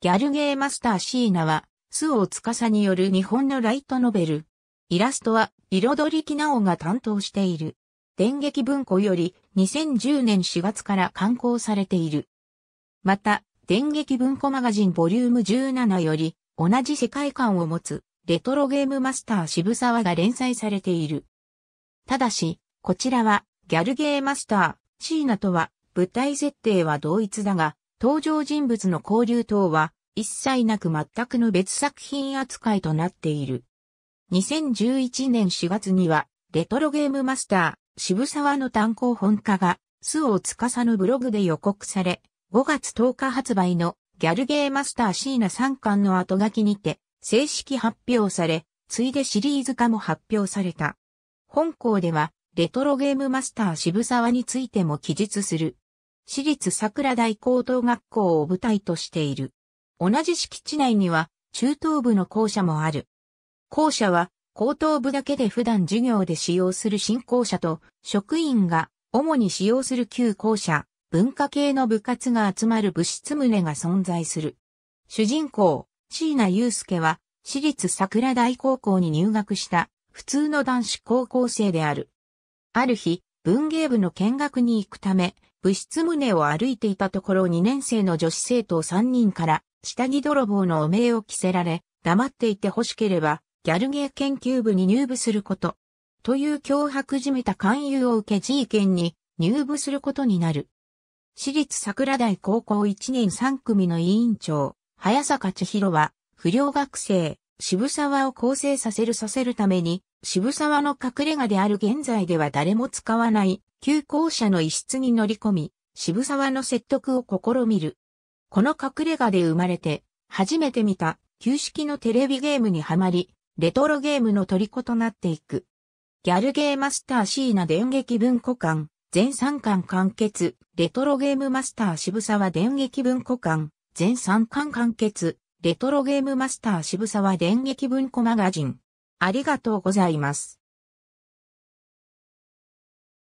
ギャルゲーマスターシーナは、ツカ司による日本のライトノベル。イラストは、彩りきなおが担当している。電撃文庫より、2010年4月から刊行されている。また、電撃文庫マガジンボリューム17より、同じ世界観を持つ、レトロゲームマスター渋沢が連載されている。ただし、こちらは、ギャルゲーマスター、シーナとは、舞台設定は同一だが、登場人物の交流等は一切なく全くの別作品扱いとなっている。2011年4月には、レトロゲームマスター、渋沢の単行本化が、須尾司のブログで予告され、5月10日発売のギャルゲーマスターシーナ3巻の後書きにて、正式発表され、ついでシリーズ化も発表された。本校では、レトロゲームマスター渋沢についても記述する私立桜台高等学校を舞台としている。同じ敷地内には中等部の校舎もある。校舎は高等部だけで普段授業で使用する新校舎と職員が主に使用する旧校舎、文化系の部活が集まる部室棟が存在する。主人公、椎名祐介は私立桜台高校に入学した普通の男子高校生である。ある日、文芸部の見学に行くため、部室棟を歩いていたところ2年生の女子生徒3人から下着泥棒の汚名を着せられ、黙っていて欲しければギャルゲー研究部に入部すること。という脅迫じめた勧誘を受け G 県に入部することになる。私立桜台高校1年3組の委員長、早坂千尋は、不良学生、渋沢を構成させるさせるために、渋沢の隠れ家である現在では誰も使わない旧校舎の一室に乗り込み、渋沢の説得を試みる。この隠れ家で生まれて、初めて見た、旧式のテレビゲームにはまり、レトロゲームの虜となっていく。ギャルゲーマスターシーナ電撃文庫館、全3巻完結、レトロゲームマスター渋沢電撃文庫館、全3巻完結、レトロゲームマスター渋沢電撃文庫マガジン。ありがとうございます。